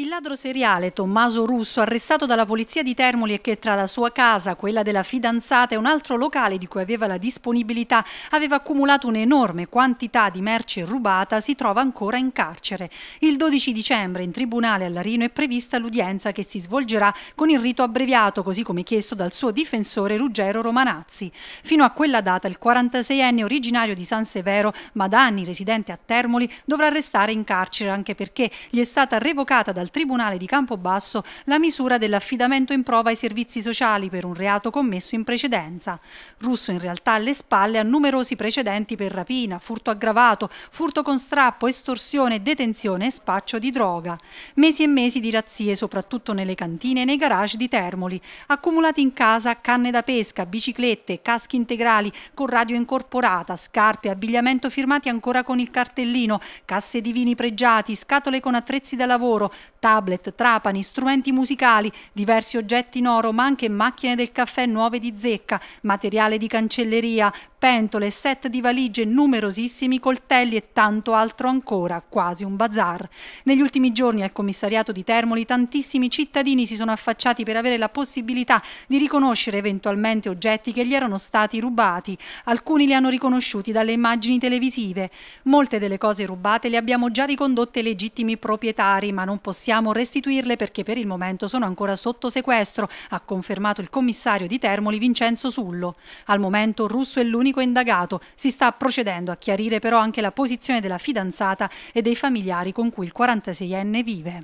Il ladro seriale Tommaso Russo, arrestato dalla polizia di Termoli e che tra la sua casa, quella della fidanzata e un altro locale di cui aveva la disponibilità, aveva accumulato un'enorme quantità di merce rubata, si trova ancora in carcere. Il 12 dicembre in tribunale a Larino è prevista l'udienza che si svolgerà con il rito abbreviato, così come chiesto dal suo difensore Ruggero Romanazzi. Fino a quella data il 46enne originario di San Severo, ma da anni residente a Termoli, dovrà restare in carcere anche perché gli è stata revocata dal dal Tribunale di Campobasso la misura dell'affidamento in prova ai servizi sociali per un reato commesso in precedenza. Russo in realtà alle spalle ha numerosi precedenti per rapina, furto aggravato, furto con strappo, estorsione, detenzione e spaccio di droga. Mesi e mesi di razzie, soprattutto nelle cantine e nei garage di Termoli, accumulati in casa canne da pesca, biciclette, caschi integrali con radio incorporata, scarpe, abbigliamento firmati ancora con il cartellino, casse di vini pregiati, scatole con attrezzi da lavoro, tablet, trapani, strumenti musicali, diversi oggetti in oro, ma anche macchine del caffè nuove di zecca, materiale di cancelleria, pentole, set di valigie, numerosissimi coltelli e tanto altro ancora, quasi un bazar. Negli ultimi giorni al commissariato di Termoli tantissimi cittadini si sono affacciati per avere la possibilità di riconoscere eventualmente oggetti che gli erano stati rubati. Alcuni li hanno riconosciuti dalle immagini televisive. Molte delle cose rubate le abbiamo già ricondotte ai legittimi proprietari, ma non possiamo possiamo restituirle perché per il momento sono ancora sotto sequestro, ha confermato il commissario di Termoli Vincenzo Sullo. Al momento Russo è l'unico indagato, si sta procedendo a chiarire però anche la posizione della fidanzata e dei familiari con cui il 46enne vive.